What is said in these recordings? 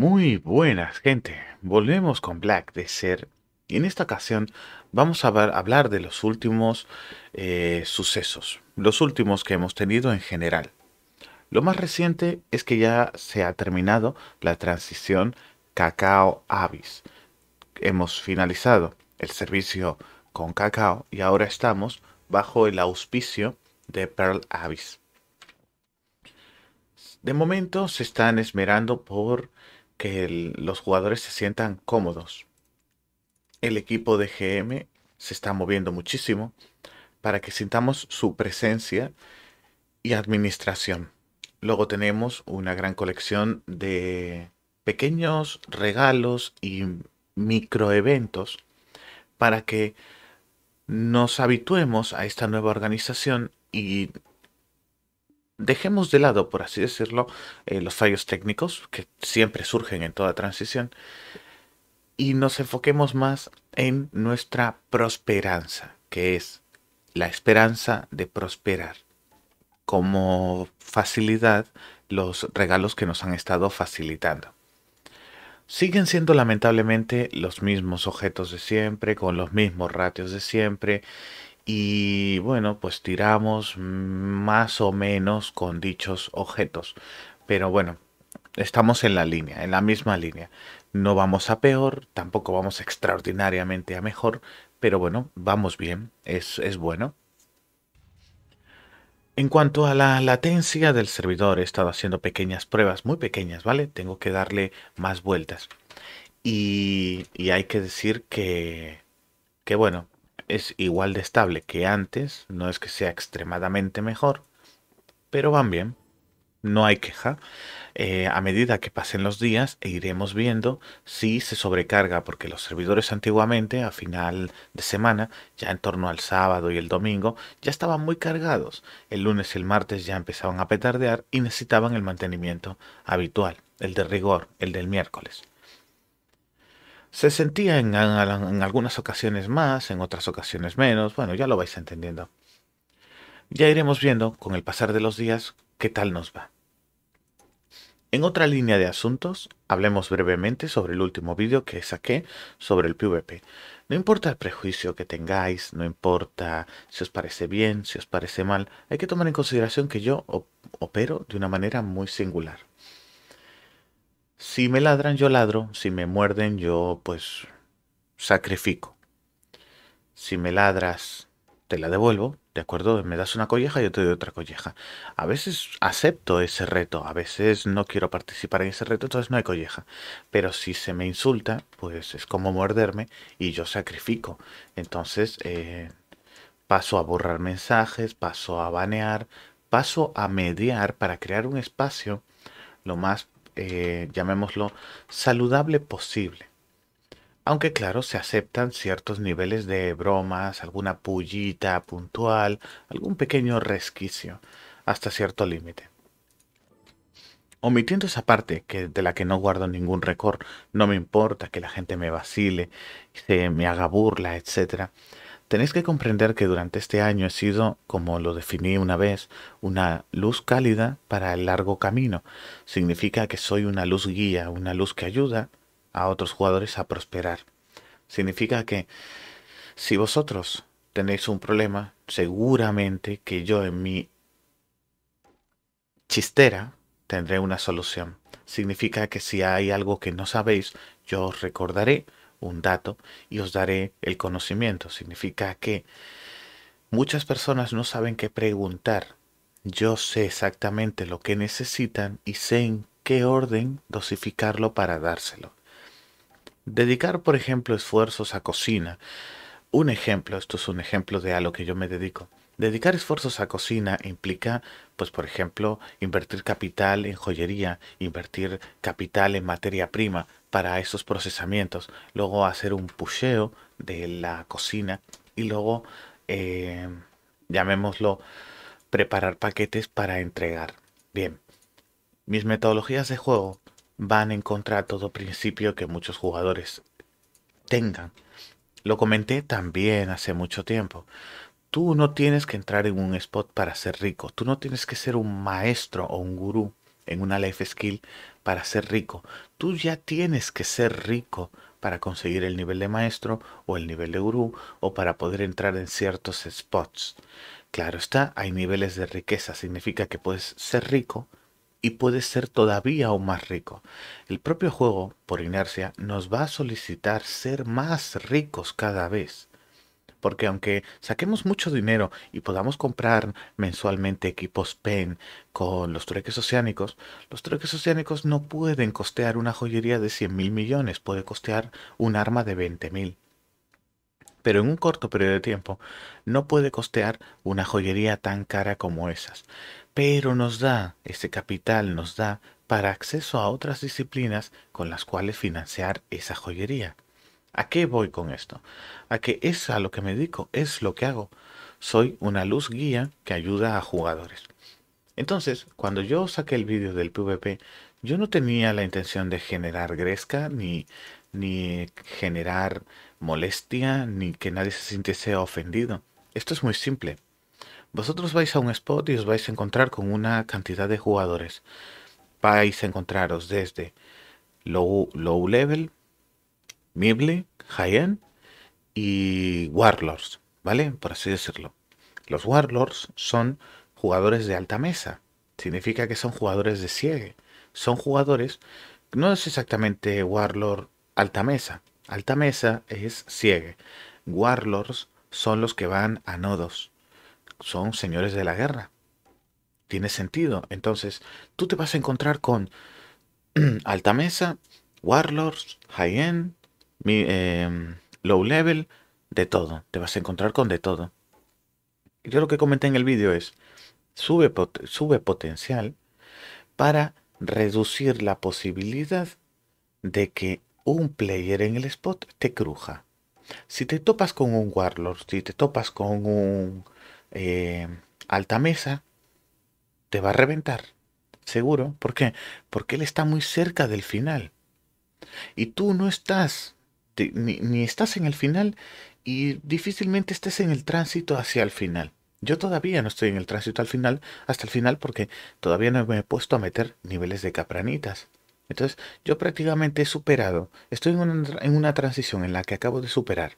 muy buenas, gente. Volvemos con Black de Ser. Y en esta ocasión vamos a hablar de los últimos eh, sucesos, los últimos que hemos tenido en general. Lo más reciente es que ya se ha terminado la transición Cacao Avis. Hemos finalizado el servicio con Cacao y ahora estamos bajo el auspicio de Pearl Avis. De momento se están esmerando por que los jugadores se sientan cómodos. El equipo de GM se está moviendo muchísimo para que sintamos su presencia y administración. Luego tenemos una gran colección de pequeños regalos y microeventos para que nos habituemos a esta nueva organización y dejemos de lado, por así decirlo, eh, los fallos técnicos que siempre surgen en toda transición y nos enfoquemos más en nuestra prosperanza, que es la esperanza de prosperar como facilidad los regalos que nos han estado facilitando. Siguen siendo lamentablemente los mismos objetos de siempre, con los mismos ratios de siempre, y bueno, pues tiramos más o menos con dichos objetos. Pero bueno, estamos en la línea, en la misma línea. No vamos a peor, tampoco vamos extraordinariamente a mejor, pero bueno, vamos bien, es, es bueno. En cuanto a la latencia del servidor, he estado haciendo pequeñas pruebas, muy pequeñas, ¿vale? Tengo que darle más vueltas. Y, y hay que decir que, que bueno, es igual de estable que antes, no es que sea extremadamente mejor, pero van bien, no hay queja. Eh, a medida que pasen los días e iremos viendo si se sobrecarga, porque los servidores antiguamente a final de semana, ya en torno al sábado y el domingo, ya estaban muy cargados. El lunes y el martes ya empezaban a petardear y necesitaban el mantenimiento habitual, el de rigor, el del miércoles. Se sentía en, en algunas ocasiones más, en otras ocasiones menos, bueno, ya lo vais entendiendo. Ya iremos viendo, con el pasar de los días, qué tal nos va. En otra línea de asuntos, hablemos brevemente sobre el último vídeo que saqué sobre el PvP. No importa el prejuicio que tengáis, no importa si os parece bien, si os parece mal, hay que tomar en consideración que yo opero de una manera muy singular. Si me ladran, yo ladro. Si me muerden, yo pues sacrifico. Si me ladras, te la devuelvo. ¿De acuerdo? Me das una colleja, yo te doy otra colleja. A veces acepto ese reto, a veces no quiero participar en ese reto, entonces no hay colleja. Pero si se me insulta, pues es como morderme y yo sacrifico. Entonces eh, paso a borrar mensajes, paso a banear, paso a mediar para crear un espacio lo más eh, llamémoslo, saludable posible. Aunque claro, se aceptan ciertos niveles de bromas, alguna pullita puntual, algún pequeño resquicio, hasta cierto límite. Omitiendo esa parte que, de la que no guardo ningún récord, no me importa que la gente me vacile, se me haga burla, etc. Tenéis que comprender que durante este año he sido, como lo definí una vez, una luz cálida para el largo camino. Significa que soy una luz guía, una luz que ayuda a otros jugadores a prosperar. Significa que si vosotros tenéis un problema, seguramente que yo en mi chistera tendré una solución. Significa que si hay algo que no sabéis, yo os recordaré un dato y os daré el conocimiento. Significa que muchas personas no saben qué preguntar. Yo sé exactamente lo que necesitan y sé en qué orden dosificarlo para dárselo. Dedicar, por ejemplo, esfuerzos a cocina. Un ejemplo, esto es un ejemplo de a lo que yo me dedico. Dedicar esfuerzos a cocina implica, pues por ejemplo, invertir capital en joyería, invertir capital en materia prima, para esos procesamientos, luego hacer un pusheo de la cocina y luego, eh, llamémoslo, preparar paquetes para entregar. Bien, mis metodologías de juego van en contra de todo principio que muchos jugadores tengan. Lo comenté también hace mucho tiempo. Tú no tienes que entrar en un spot para ser rico. Tú no tienes que ser un maestro o un gurú en una life skill para ser rico. Tú ya tienes que ser rico para conseguir el nivel de maestro o el nivel de gurú o para poder entrar en ciertos spots. Claro está, hay niveles de riqueza, significa que puedes ser rico y puedes ser todavía aún más rico. El propio juego, por inercia, nos va a solicitar ser más ricos cada vez porque aunque saquemos mucho dinero y podamos comprar mensualmente equipos PEN con los trueques oceánicos, los trueques oceánicos no pueden costear una joyería de 100 mil millones, puede costear un arma de 20.000. mil pero en un corto periodo de tiempo no puede costear una joyería tan cara como esas. Pero nos da, ese capital nos da para acceso a otras disciplinas con las cuales financiar esa joyería. ¿A qué voy con esto? A que es a lo que me dedico, es lo que hago. Soy una luz guía que ayuda a jugadores. Entonces, cuando yo saqué el vídeo del PvP, yo no tenía la intención de generar gresca, ni, generar molestia, ni que nadie se siente ofendido. Esto es muy simple. Vosotros vais a un spot y os vais a encontrar con una cantidad de jugadores. Vais a encontraros desde low, low level Mible, Hyen y Warlords, ¿vale? Por así decirlo. Los Warlords son jugadores de alta mesa. Significa que son jugadores de ciegue. Son jugadores, no es exactamente Warlord alta mesa. Alta mesa es ciegue. Warlords son los que van a nodos. Son señores de la guerra. Tiene sentido. Entonces, tú te vas a encontrar con alta mesa, Warlords, high Em, low level, de todo. Te vas a encontrar con de todo. Yo lo que comenté en el vídeo es, sube, sube potencial para reducir la posibilidad de que un player en el spot te cruja. Si te topas con un Warlord, si te topas con un eh, mesa te va a reventar. Seguro. ¿Por qué? Porque él está muy cerca del final. Y tú no estás ni, estás en el final y difícilmente estés en el tránsito hacia el final. Yo todavía no estoy en el tránsito al final, hasta el final, porque todavía no me he puesto a meter niveles de capranitas. Entonces, yo prácticamente he superado, estoy en una, transición en la que acabo de superar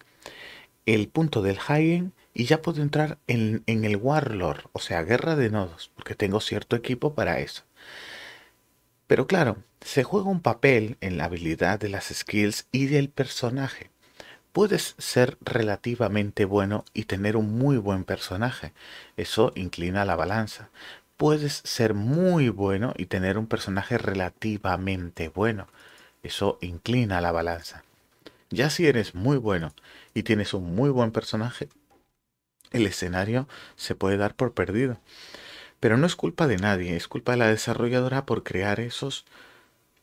el punto del high y ya puedo entrar en, en el Warlord, o sea, guerra de nodos, porque tengo cierto equipo para eso. Pero claro, se juega un papel en la habilidad de las skills y del personaje. Puedes ser relativamente bueno y tener un muy buen personaje. Eso inclina la balanza. Puedes ser muy bueno y tener un personaje relativamente bueno. Eso inclina la balanza. Ya si eres muy bueno y tienes un muy buen personaje, el escenario se puede dar por perdido. Pero no es culpa de nadie, es culpa de la desarrolladora por crear esos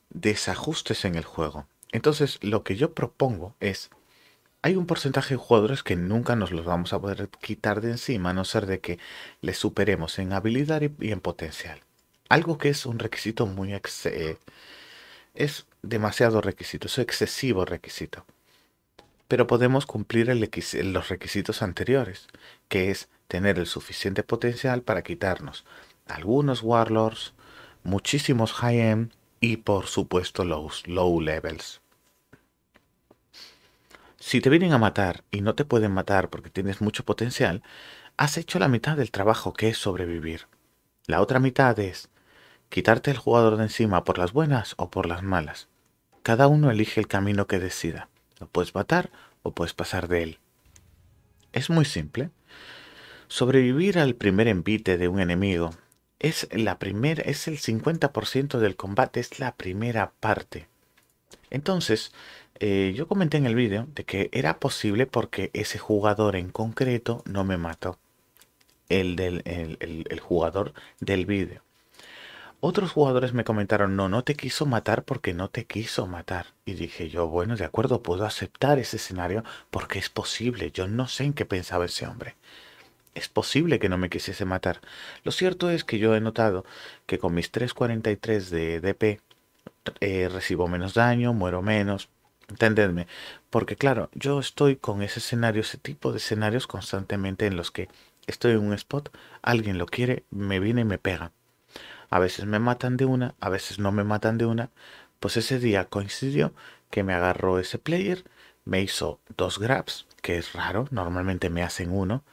desajustes en el juego. Entonces, lo que yo propongo es, hay un porcentaje de jugadores que nunca nos los vamos a poder quitar de encima, a no ser de que les superemos en habilidad y, en potencial. Algo que es un requisito muy... Ex eh, es demasiado requisito, es excesivo requisito pero podemos cumplir los requisitos anteriores, que es tener el suficiente potencial para quitarnos algunos warlords, muchísimos high-end y por supuesto los low levels. Si te vienen a matar y no te pueden matar porque tienes mucho potencial, has hecho la mitad del trabajo que es sobrevivir. La otra mitad es quitarte el jugador de encima por las buenas o por las malas. Cada uno elige el camino que decida. Lo puedes matar o puedes pasar de él. Es muy simple. Sobrevivir al primer envite de un enemigo es la primera, es el 50% del combate, es la primera parte. Entonces, eh, yo comenté en el vídeo de que era posible porque ese jugador en concreto no me mató. El, del, el jugador del vídeo. Otros jugadores me comentaron, no, no te quiso matar porque no te quiso matar. Y dije yo, bueno, de acuerdo, puedo aceptar ese escenario porque es posible. Yo no sé en qué pensaba ese hombre. Es posible que no me quisiese matar. Lo cierto es que yo he notado que con mis 343 de DP eh, recibo menos daño, muero menos. Entendedme. Porque claro, yo estoy con ese escenario, ese tipo de escenarios constantemente en los que estoy en un spot, alguien lo quiere, me viene y me pega a veces me matan de una, a veces no me matan de una. Pues ese día coincidió que me agarró ese player, me hizo dos grabs, que es raro, normalmente me hacen uno.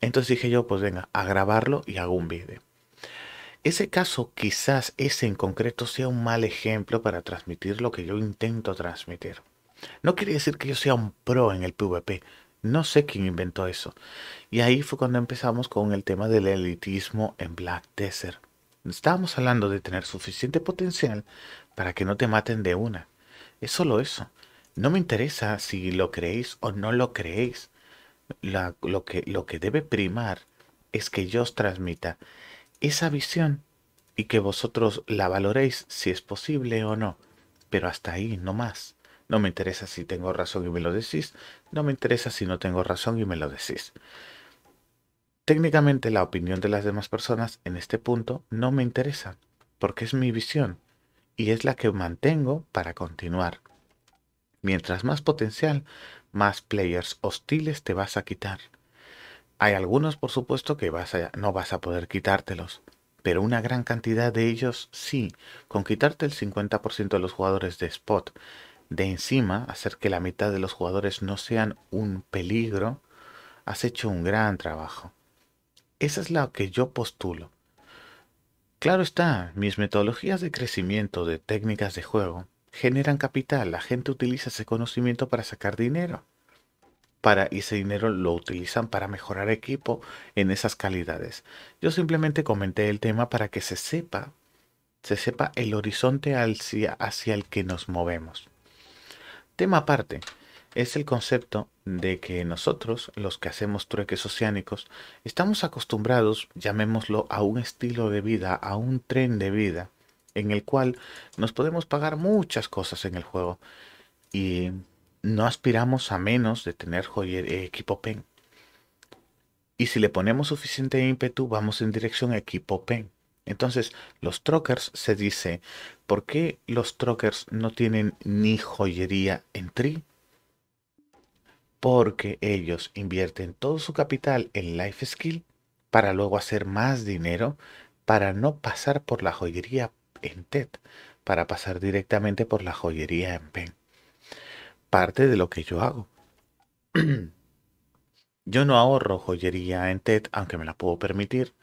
Entonces dije yo, pues venga, a grabarlo y hago un video. Ese caso quizás ese en concreto sea un mal ejemplo para transmitir lo que yo intento transmitir. No quiere decir que yo sea un pro en el PvP, no sé quién inventó eso. Y ahí fue cuando empezamos con el tema del elitismo en Black Desert. Estábamos hablando de tener suficiente potencial para que no te maten de una. Es solo eso. No me interesa si lo creéis o no lo creéis. lo, que, lo que debe primar es que yo os transmita esa visión y que vosotros la valoréis si es posible o no. Pero hasta ahí, no más. No me interesa si tengo razón y me lo decís. No me interesa si no tengo razón y me lo decís técnicamente la opinión de las demás personas en este punto no me interesa, porque es mi visión y es la que mantengo para continuar. Mientras más potencial, más players hostiles te vas a quitar. Hay algunos, por supuesto, que vas a, no vas a poder quitártelos, pero una gran cantidad de ellos sí. Con quitarte el 50% de los jugadores de spot de encima, hacer que la mitad de los jugadores no sean un peligro, has hecho un gran trabajo. Esa es la que yo postulo. Claro está, mis metodologías de crecimiento de técnicas de juego generan capital. La gente utiliza ese conocimiento para sacar dinero. Para ese dinero lo utilizan para mejorar equipo en esas calidades. Yo simplemente comenté el tema para que se sepa, se sepa el horizonte hacia el que nos movemos. Tema aparte, es el concepto de que nosotros, los que hacemos trueques oceánicos, estamos acostumbrados, llamémoslo, a un estilo de vida, a un tren de vida, en el cual nos podemos pagar muchas cosas en el juego y no aspiramos a menos de tener eh, equipo PEN. Y si le ponemos suficiente ímpetu, vamos en dirección a equipo PEN. Entonces, los truckers se dice, ¿por qué los truckers no tienen ni joyería en tri? porque ellos invierten todo su capital en life skill para luego hacer más dinero, para no pasar por la joyería en TED, para pasar directamente por la joyería en PEN. Parte de lo que yo hago. yo no ahorro joyería en TED, aunque me la puedo permitir,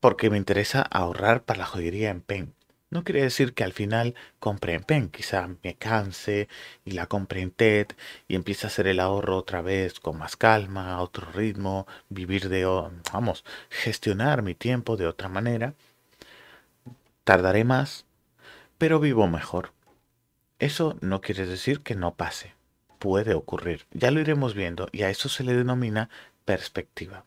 porque me interesa ahorrar para la joyería en PEN. No quiere decir que al final compre en PEN, quizá me canse y la compre en TED y empiece a hacer el ahorro otra vez con más calma, a otro ritmo, vivir de, vamos, gestionar mi tiempo de otra manera. Tardaré más, pero vivo mejor. Eso no quiere decir que no pase. Puede ocurrir. Ya lo iremos viendo y a eso se le denomina perspectiva.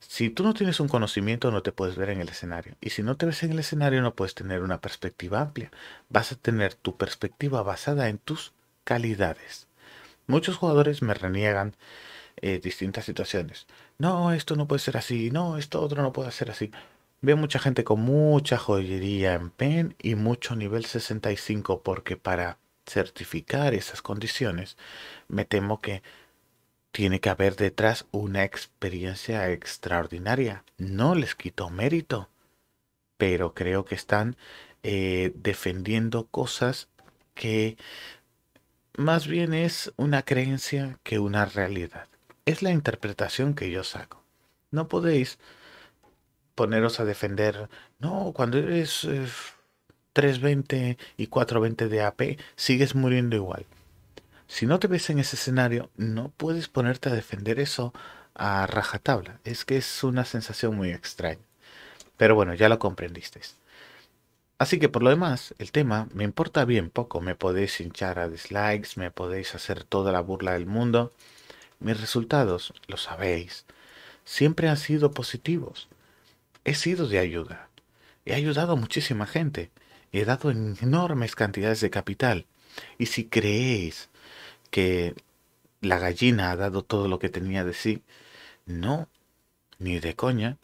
Si tú no tienes un conocimiento, no te puedes ver en el escenario. Y si no te ves en el escenario, no puedes tener una perspectiva amplia. Vas a tener tu perspectiva basada en tus calidades. Muchos jugadores me reniegan eh, distintas situaciones. No, esto no puede ser así. No, esto otro no puede ser así. Veo mucha gente con mucha joyería en pen y mucho nivel 65 porque para certificar esas condiciones me temo que tiene que haber detrás una experiencia extraordinaria. No les quito mérito, pero creo que están eh, defendiendo cosas que más bien es una creencia que una realidad. Es la interpretación que yo saco. No podéis poneros a defender, no, cuando eres 320 eh, y 420 de AP, sigues muriendo igual. Si no te ves en ese escenario, no puedes ponerte a defender eso a rajatabla. Es que es una sensación muy extraña. Pero bueno, ya lo comprendiste. Así que por lo demás, el tema me importa bien poco. Me podéis hinchar a dislikes, me podéis hacer toda la burla del mundo. Mis resultados, lo sabéis, siempre han sido positivos. He sido de ayuda. He ayudado a muchísima gente. He dado enormes cantidades de capital. Y si creéis que la gallina ha dado todo lo que tenía de sí. No, ni de coña.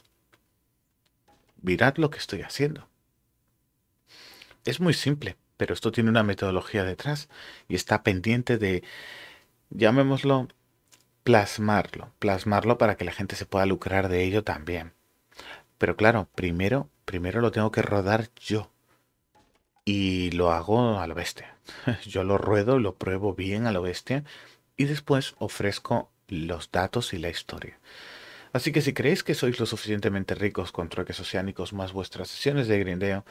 Mirad lo que estoy haciendo. Es muy simple, pero esto tiene una metodología detrás y está pendiente de, llamémoslo, plasmarlo, plasmarlo para que la gente se pueda lucrar de ello también. Pero claro, primero, primero lo tengo que rodar yo. Y lo hago a la bestia. Yo lo ruedo, lo pruebo bien a la bestia y después ofrezco los datos y la historia. Así que si creéis que sois lo suficientemente ricos con trueques oceánicos más vuestras sesiones de grindeo,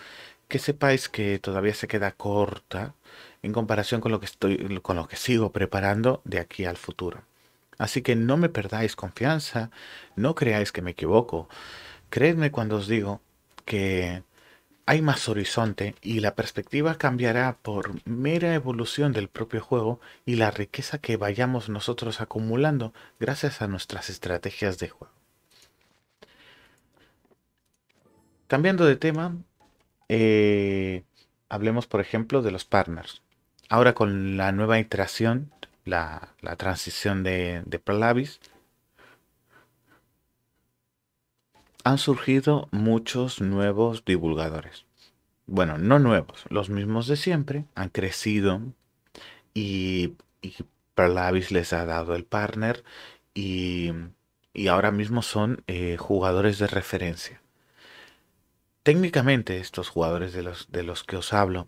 que sepáis que todavía se queda corta en comparación con lo que estoy con lo que sigo preparando de aquí al futuro. Así que no me perdáis confianza, no creáis que me equivoco. Creedme cuando os digo que hay más horizonte y la perspectiva cambiará por mera evolución del propio juego y la riqueza que vayamos nosotros acumulando gracias a nuestras estrategias de juego. Cambiando de tema, eh, hablemos por ejemplo de los partners. Ahora con la nueva iteración, la, transición de, de Prolabis, han surgido muchos nuevos divulgadores. Bueno, no nuevos, los mismos de siempre han crecido y, y Perlavis les ha dado el partner y, ahora mismo son eh, jugadores de referencia. Técnicamente estos jugadores de los, de los que os hablo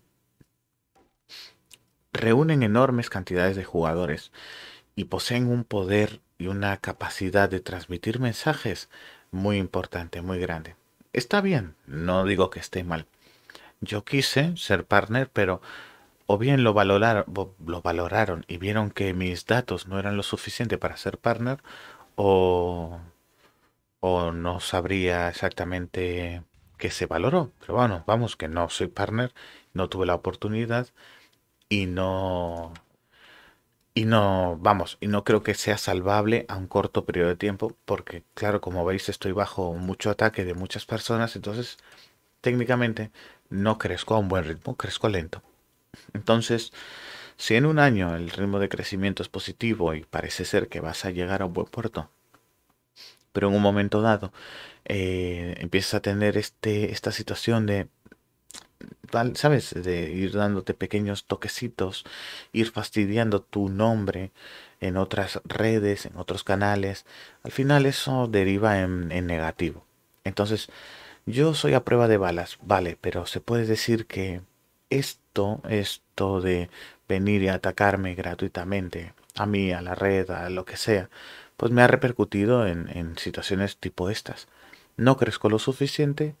reúnen enormes cantidades de jugadores y poseen un poder y una capacidad de transmitir mensajes muy importante, muy grande. Está bien, no digo que esté mal. Yo quise ser partner, pero o bien lo valoraron, y vieron que mis datos no eran lo suficiente para ser partner, o, o no sabría exactamente qué se valoró. Pero bueno, vamos, que no soy partner, no tuve la oportunidad y no, y no, vamos, y no creo que sea salvable a un corto periodo de tiempo, porque claro, como veis, estoy bajo mucho ataque de muchas personas, entonces técnicamente no crezco a un buen ritmo, crezco lento. Entonces, si en un año el ritmo de crecimiento es positivo y parece ser que vas a llegar a un buen puerto, pero en un momento dado eh, empiezas a tener este, esta situación de ¿sabes? De ir dándote pequeños toquecitos, ir fastidiando tu nombre en otras redes, en otros canales. Al final eso deriva en, en negativo. Entonces, yo soy a prueba de balas, vale, pero se puede decir que esto, esto de venir y atacarme gratuitamente, a mí, a la red, a lo que sea, pues me ha repercutido en, en situaciones tipo estas. No crezco lo suficiente,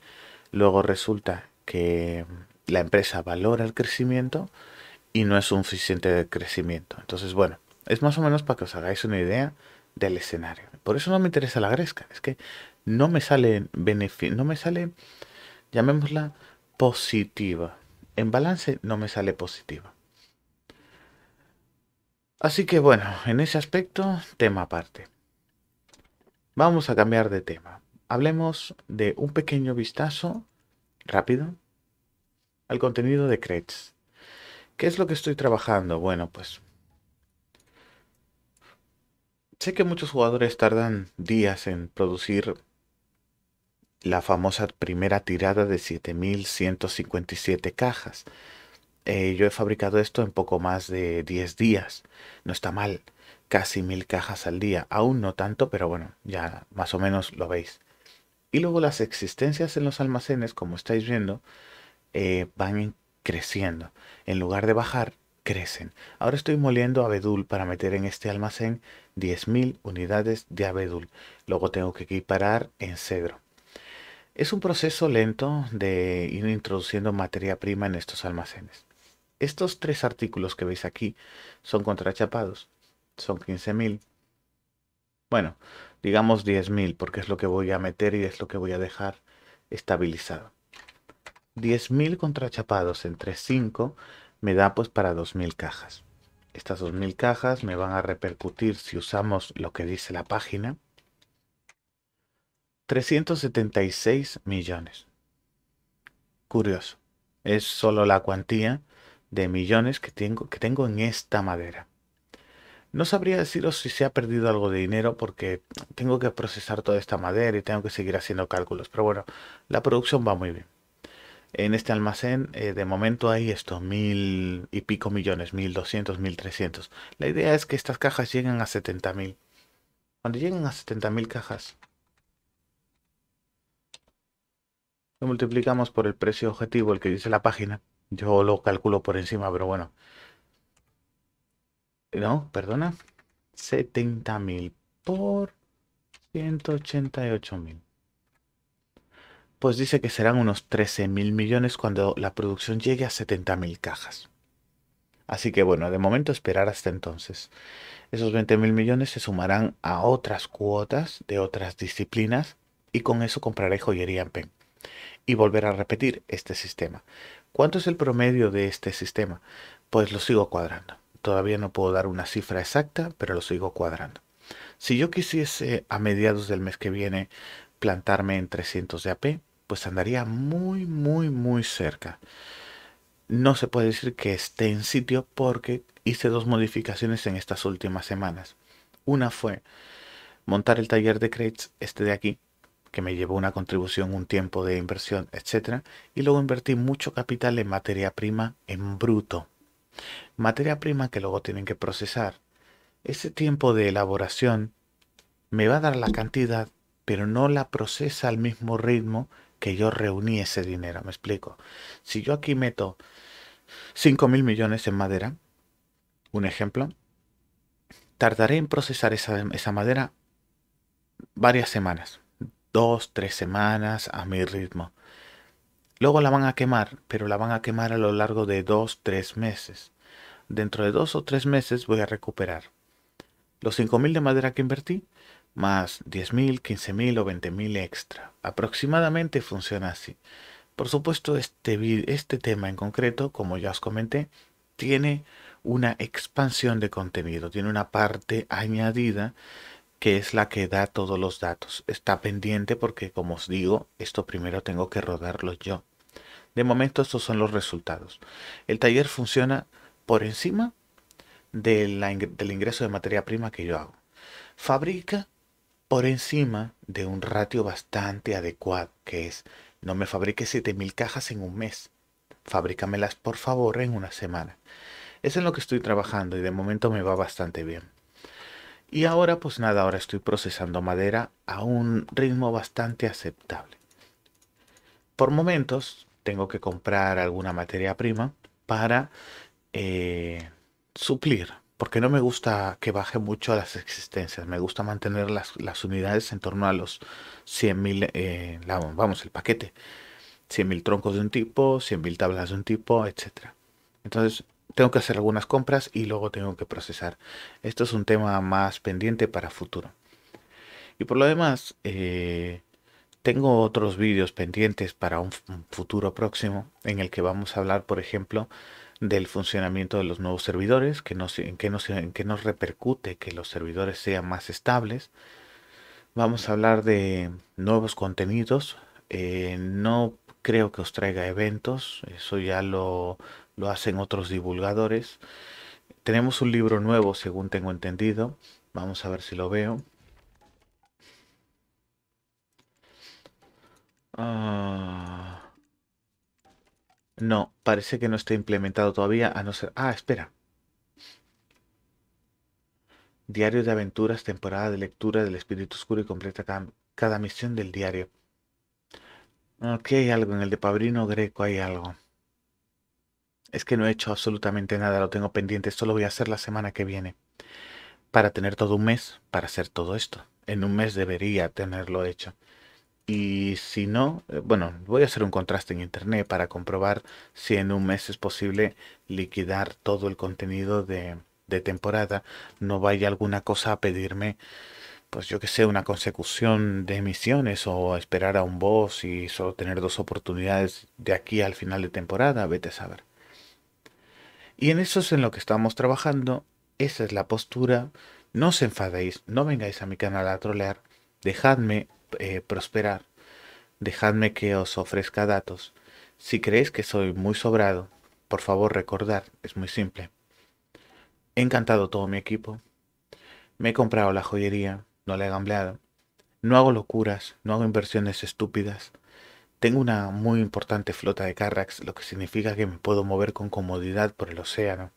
luego resulta que la empresa valora el crecimiento y no es un suficiente de crecimiento. Entonces, bueno, es más o menos para que os hagáis una idea del escenario. Por eso no me interesa la gresca, es que no me sale no me sale llamémosla positiva. En balance no me sale positiva. Así que bueno, en ese aspecto, tema aparte. Vamos a cambiar de tema. Hablemos de un pequeño vistazo rápido al contenido de Creds. ¿Qué es lo que estoy trabajando? Bueno, pues sé que muchos jugadores tardan días en producir la famosa primera tirada de 7157 cajas. Eh, yo he fabricado esto en poco más de 10 días. No está mal. Casi mil cajas al día. Aún no tanto, pero bueno, ya más o menos lo veis. Y luego las existencias en los almacenes, como estáis viendo, eh, van creciendo. En lugar de bajar, crecen. Ahora estoy moliendo abedul para meter en este almacén 10.000 unidades de abedul. Luego tengo que equiparar en cedro. Es un proceso lento de ir introduciendo materia prima en estos almacenes. Estos tres artículos que veis aquí son contrachapados. Son 15.000. Bueno, digamos 10.000, porque es lo que voy a meter y es lo que voy a dejar estabilizado. 10.000 contrachapados entre 5 me da pues para 2.000 cajas. Estas 2.000 cajas me van a repercutir si usamos lo que dice la página. 376 millones. Curioso. Es solo la cuantía de millones que tengo, que tengo en esta madera. No sabría deciros si se ha perdido algo de dinero porque tengo que procesar toda esta madera y tengo que seguir haciendo cálculos. Pero bueno, la producción va muy bien. En este almacén eh, de momento hay esto, mil y pico millones, mil doscientos, mil trescientos. La idea es que estas cajas lleguen a setenta mil. Cuando lleguen a setenta mil cajas, lo multiplicamos por el precio objetivo, el que dice la página. Yo lo calculo por encima, pero bueno, no, perdona. 70.000 por 188 mil. Pues dice que serán unos 13 mil millones cuando la producción llegue a 70.000 mil cajas. Así que bueno, de momento esperar hasta entonces. Esos 20 mil millones se sumarán a otras cuotas de otras disciplinas y con eso compraré joyería en PEN. Y volver a repetir este sistema. ¿Cuánto es el promedio de este sistema? Pues lo sigo cuadrando. Todavía no puedo dar una cifra exacta, pero lo sigo cuadrando. Si yo quisiese a mediados del mes que viene plantarme en 300 de AP, pues andaría muy, muy, muy cerca. No se puede decir que esté en sitio porque hice dos modificaciones en estas últimas semanas. Una fue montar el taller de crates, este de aquí, que me llevó una contribución, un tiempo de inversión, etc. Y luego invertí mucho capital en materia prima en bruto, materia prima que luego tienen que procesar. Ese tiempo de elaboración me va a dar la cantidad, pero no la procesa al mismo ritmo que yo reuní ese dinero. ¿Me explico? Si yo aquí meto 5 mil millones en madera, un ejemplo, tardaré en procesar esa, esa madera varias semanas, dos, tres semanas a mi ritmo. Luego la van a quemar, pero la van a quemar a lo largo de 2 tres meses. Dentro de dos o tres meses voy a recuperar los mil de madera que invertí, más 10.000, mil o mil extra. Aproximadamente funciona así. Por supuesto, este, este tema en concreto, como ya os comenté, tiene una expansión de contenido, tiene una parte añadida que es la que da todos los datos. Está pendiente porque, como os digo, esto primero tengo que rodarlo yo. De momento estos son los resultados. El taller funciona por encima del ingreso de materia prima que yo hago. Fabrica por encima de un ratio bastante adecuado, que es no me fabrique 7.000 cajas en un mes. Fabrícamelas por favor en una semana. Es en lo que estoy trabajando y de momento me va bastante bien. Y ahora pues nada, ahora estoy procesando madera a un ritmo bastante aceptable. Por momentos tengo que comprar alguna materia prima para eh, suplir, porque no me gusta que baje mucho las existencias, me gusta mantener las, unidades en torno a los 100.000, eh, vamos, el paquete, 100.000 troncos de un tipo, 100.000 tablas de un tipo, etc. Entonces tengo que hacer algunas compras y luego tengo que procesar. Esto es un tema más pendiente para futuro. Y por lo demás, eh, tengo otros vídeos pendientes para un futuro próximo en el que vamos a hablar, por ejemplo, del funcionamiento de los nuevos servidores, que en, qué nos, repercute que los servidores sean más estables. Vamos a hablar de nuevos contenidos. Eh, no creo que os traiga eventos, eso ya lo lo hacen otros divulgadores. Tenemos un libro nuevo, según tengo entendido. Vamos a ver si lo veo. Ah, no, parece que no está implementado todavía, a no ser... Ah, espera. Diario de aventuras, temporada de lectura del Espíritu Oscuro y completa cada, cada misión del diario. Aquí hay algo, en el de Pabrino Greco hay algo. Es que no he hecho absolutamente nada, lo tengo pendiente, esto lo voy a hacer la semana que viene. Para tener todo un mes, para hacer todo esto. En un mes debería tenerlo hecho. Y si no, eh, bueno, voy a hacer un contraste en internet para comprobar si en un mes es posible liquidar todo el contenido de, temporada. No vaya alguna cosa a pedirme pues yo que sé, una consecución de misiones o esperar a un boss y solo tener dos oportunidades de aquí al final de temporada, vete a saber. Y en eso es en lo que estamos trabajando. Esa es la postura. No os enfadéis, no vengáis a mi canal a trolear. Dejadme eh, prosperar. Dejadme que os ofrezca datos. Si creéis que soy muy sobrado, por favor recordad, es muy simple. He encantado todo mi equipo. Me he comprado la joyería, no la he gambleado. No hago locuras, no hago inversiones estúpidas. Tengo una muy importante flota de carrax, lo que significa que me puedo mover con comodidad por el océano.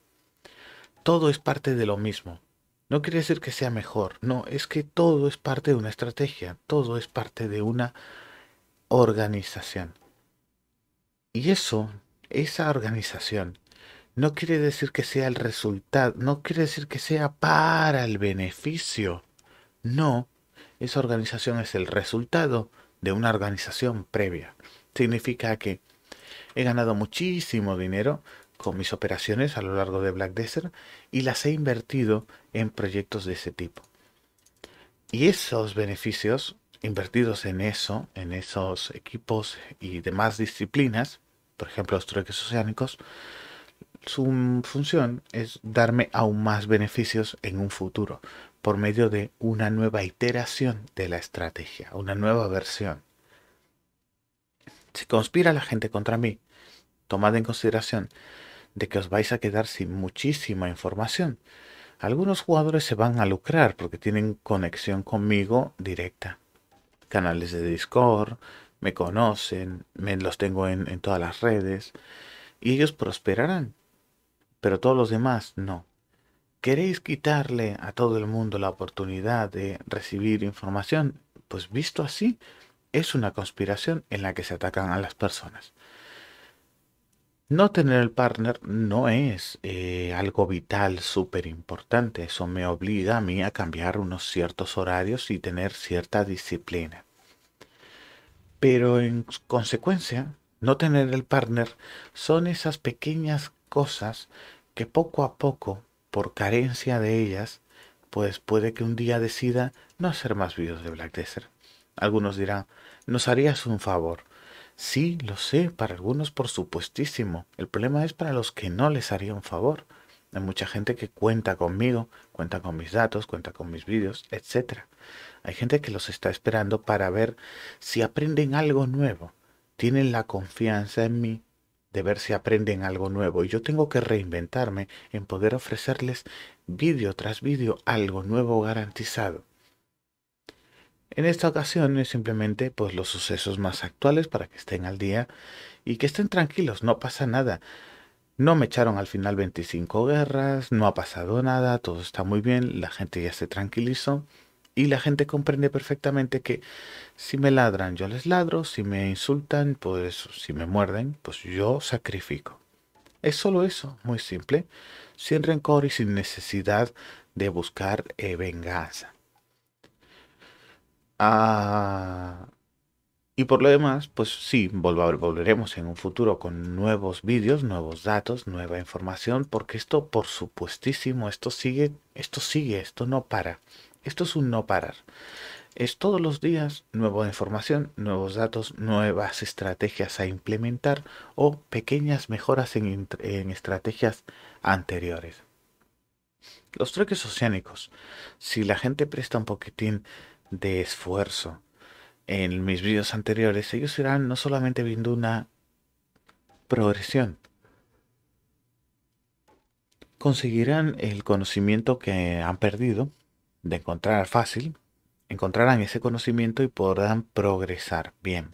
Todo es parte de lo mismo. No quiere decir que sea mejor, no, es que todo es parte de una estrategia, todo es parte de una organización. Y eso, esa organización, no quiere decir que sea el resultado, no quiere decir que sea para el beneficio. No, esa organización es el resultado de una organización previa significa que he ganado muchísimo dinero con mis operaciones a lo largo de Black Desert y las he invertido en proyectos de ese tipo. Y esos beneficios invertidos en eso, en esos equipos y demás disciplinas, por ejemplo los trueques oceánicos, su función es darme aún más beneficios en un futuro por medio de una nueva iteración de la estrategia, una nueva versión. Si conspira la gente contra mí, tomad en consideración de que os vais a quedar sin muchísima información. Algunos jugadores se van a lucrar porque tienen conexión conmigo directa. Canales de Discord, me conocen, me los tengo en todas las redes y ellos prosperarán. Pero todos los demás no. ¿Queréis quitarle a todo el mundo la oportunidad de recibir información? Pues visto así, es una conspiración en la que se atacan a las personas. No tener el partner no es eh, algo vital, súper importante. Eso me obliga a mí a cambiar unos ciertos horarios y tener cierta disciplina. Pero en consecuencia, no tener el partner son esas pequeñas cosas que poco a poco, por carencia de ellas, pues puede que un día decida no hacer más vídeos de Black Desert. Algunos dirán, nos harías un favor. Sí, lo sé, para algunos por supuestísimo. El problema es para los que no les haría un favor. Hay mucha gente que cuenta conmigo, cuenta con mis datos, cuenta con mis vídeos, etc. Hay gente que los está esperando para ver si aprenden algo nuevo. Tienen la confianza en mí de ver si aprenden algo nuevo. Y yo tengo que reinventarme en poder ofrecerles vídeo tras vídeo algo nuevo garantizado. En esta ocasión es simplemente pues los sucesos más actuales para que estén al día y que estén tranquilos, no pasa nada. No me echaron al final 25 guerras, no ha pasado nada, todo está muy bien, la gente ya se tranquilizó y la gente comprende perfectamente que si me ladran yo les ladro, si me insultan, pues si me muerden, pues yo sacrifico. Es solo eso, muy simple, sin rencor y sin necesidad de buscar eh, venganza. Ah, y por lo demás, pues sí, volveremos en un futuro con nuevos vídeos, nuevos datos, nueva información, porque esto, por supuestísimo, esto sigue, esto sigue, esto no para. Esto es un no parar. Es todos los días nueva información, nuevos datos, nuevas estrategias a implementar o pequeñas mejoras en, en estrategias anteriores. Los truques oceánicos. Si la gente presta un poquitín de esfuerzo. En mis vídeos anteriores, ellos irán no solamente viendo una progresión, conseguirán el conocimiento que han perdido de encontrar fácil, encontrarán ese conocimiento y podrán progresar bien.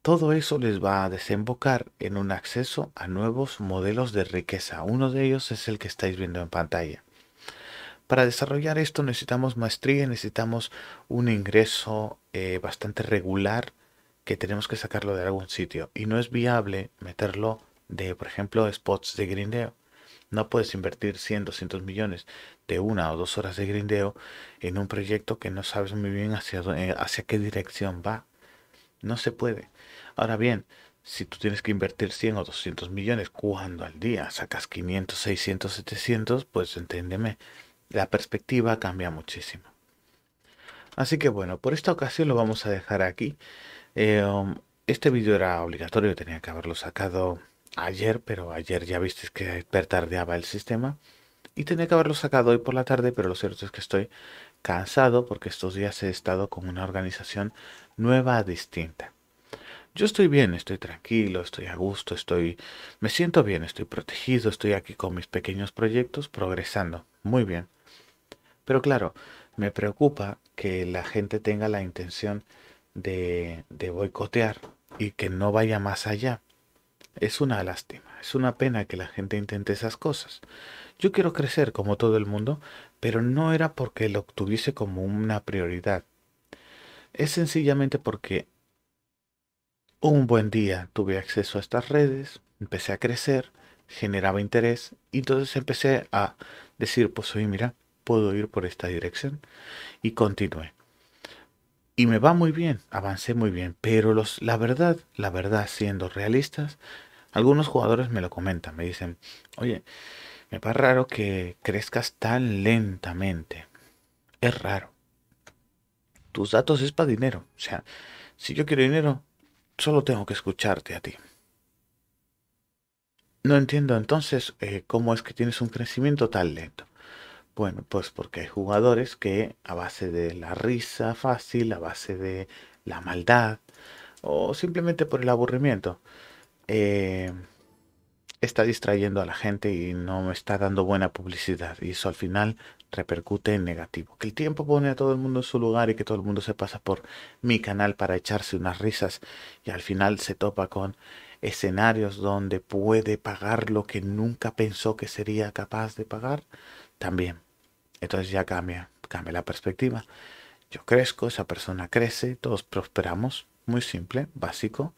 Todo eso les va a desembocar en un acceso a nuevos modelos de riqueza. Uno de ellos es el que estáis viendo en pantalla. Para desarrollar esto necesitamos maestría, necesitamos un ingreso eh, bastante regular que tenemos que sacarlo de algún sitio. Y no es viable meterlo de, por ejemplo, spots de grindeo. No puedes invertir 100, 200 millones de una o dos horas de grindeo en un proyecto que no sabes muy bien hacia, eh, hacia qué dirección va. No se puede. Ahora bien, si tú tienes que invertir 100 o 200 millones, cuando al día sacas 500, 600, 700, pues enténdeme, la perspectiva cambia muchísimo. Así que bueno, por esta ocasión lo vamos a dejar aquí. Eh, um, este vídeo era obligatorio, tenía que haberlo sacado ayer, pero ayer ya visteis que pertardeaba el sistema. Y tenía que haberlo sacado hoy por la tarde, pero lo cierto es que estoy cansado porque estos días he estado con una organización nueva, distinta. Yo estoy bien, estoy tranquilo, estoy a gusto, estoy me siento bien, estoy protegido, estoy aquí con mis pequeños proyectos progresando. Muy bien. Pero claro, me preocupa que la gente tenga la intención de, boicotear y que no vaya más allá. Es una lástima, es una pena que la gente intente esas cosas. Yo quiero crecer como todo el mundo, pero no era porque lo tuviese como una prioridad. Es sencillamente porque un buen día tuve acceso a estas redes, empecé a crecer, generaba interés y entonces empecé a decir, pues oye, mira, puedo ir por esta dirección. Y continúe. Y me va muy bien, avancé muy bien, pero los, la verdad, la verdad, siendo realistas, algunos jugadores me lo comentan, me dicen, oye, me va raro que crezcas tan lentamente. Es raro. Tus datos es para dinero. O sea, si yo quiero dinero, solo tengo que escucharte a ti. No entiendo entonces eh, cómo es que tienes un crecimiento tan lento. Bueno, pues porque hay jugadores que a base de la risa fácil, a base de la maldad o simplemente por el aburrimiento, eh, está distrayendo a la gente y no está dando buena publicidad. Y eso al final repercute en negativo. Que el tiempo pone a todo el mundo en su lugar y que todo el mundo se pasa por mi canal para echarse unas risas y al final se topa con escenarios donde puede pagar lo que nunca pensó que sería capaz de pagar, también entonces ya cambia, cambia la perspectiva. Yo crezco, esa persona crece, todos prosperamos. Muy simple, básico.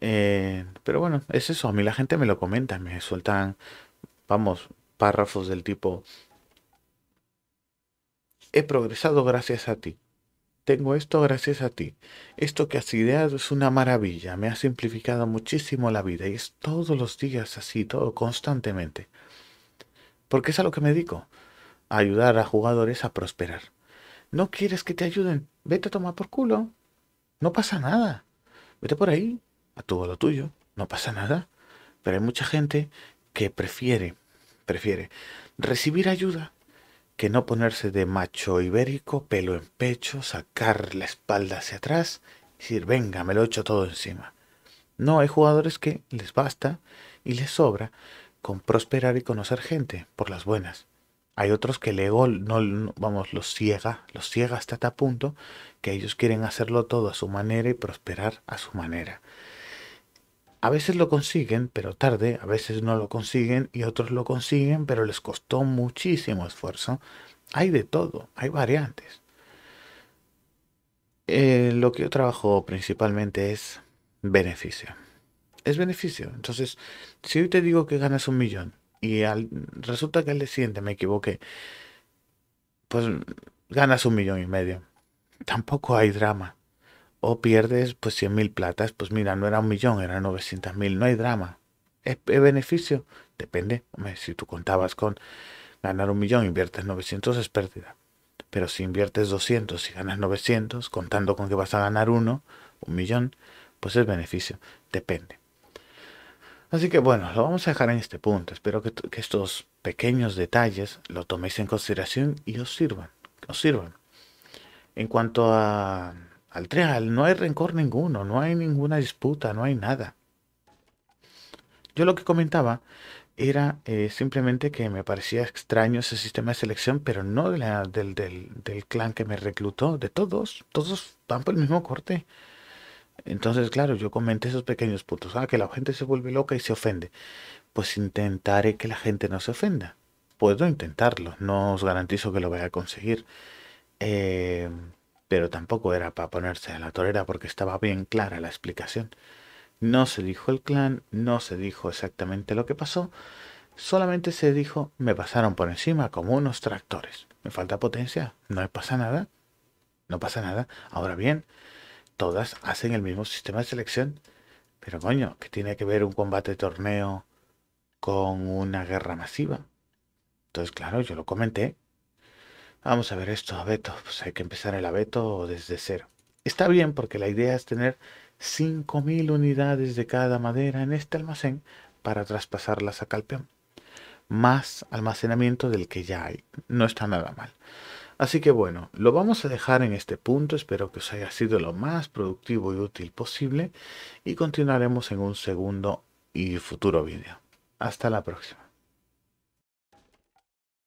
Eh, pero bueno, es eso. A mí la gente me lo comenta, me sueltan, vamos, párrafos del tipo, he progresado gracias a ti. Tengo esto gracias a ti. Esto que has ideado es una maravilla. Me ha simplificado muchísimo la vida. Y es todos los días así, todo constantemente. Porque es a lo que me digo ayudar a jugadores a prosperar. No quieres que te ayuden, vete a tomar por culo. No pasa nada. Vete por ahí, a todo lo tuyo, no pasa nada. Pero hay mucha gente que prefiere, prefiere recibir ayuda que no ponerse de macho ibérico, pelo en pecho, sacar la espalda hacia atrás y decir, venga, me lo echo todo encima. No, hay jugadores que les basta y les sobra con prosperar y conocer gente por las buenas. Hay otros que el no, vamos, los ciega, los ciega hasta tal punto que ellos quieren hacerlo todo a su manera y prosperar a su manera. A veces lo consiguen, pero tarde, a veces no lo consiguen y otros lo consiguen, pero les costó muchísimo esfuerzo. Hay de todo, hay variantes. Eh, lo que yo trabajo principalmente es beneficio. Es beneficio. Entonces, si hoy te digo que ganas un millón, y al, resulta que al siguiente me equivoqué, pues ganas un millón y medio. Tampoco hay drama. O pierdes pues 100 mil platas, pues mira, no era un millón, era 900 mil, no hay drama. ¿Es, beneficio? Depende. Si tú contabas con ganar un millón, inviertes 900, es pérdida. Pero si inviertes 200 y ganas 900, contando con que vas a ganar uno, un millón, pues es beneficio. Depende. Así que bueno, lo vamos a dejar en este punto. Espero que, estos pequeños detalles lo toméis en consideración y os sirvan. Os En cuanto a, al trial, no hay rencor ninguno, no hay ninguna disputa, no hay nada. Yo lo que comentaba era eh, simplemente que me parecía extraño ese sistema de selección, pero no la, del, del clan que me reclutó, de todos, todos van por el mismo corte. Entonces, claro, yo comenté esos pequeños puntos. Ah, que la gente se vuelve loca y se ofende. Pues intentaré que la gente no se ofenda. Puedo intentarlo, no os garantizo que lo vaya a conseguir. Eh, pero tampoco era para ponerse a la torera porque estaba bien clara la explicación. No se dijo el clan, no se dijo exactamente lo que pasó, solamente se dijo me pasaron por encima como unos tractores. Me falta potencia, no pasa nada, no pasa nada. Ahora bien, todas hacen el mismo sistema de selección. Pero coño, ¿qué tiene que ver un combate torneo con una guerra masiva? Entonces, claro, yo lo comenté. Vamos a ver esto, abeto. Pues hay que empezar el abeto desde cero. Está bien porque la idea es tener 5.000 unidades de cada madera en este almacén para traspasarlas a Calpeón. Más almacenamiento del que ya hay. No está nada mal. Así que bueno, lo vamos a dejar en este punto, espero que os haya sido lo más productivo y útil posible y continuaremos en un segundo y futuro vídeo. Hasta la próxima.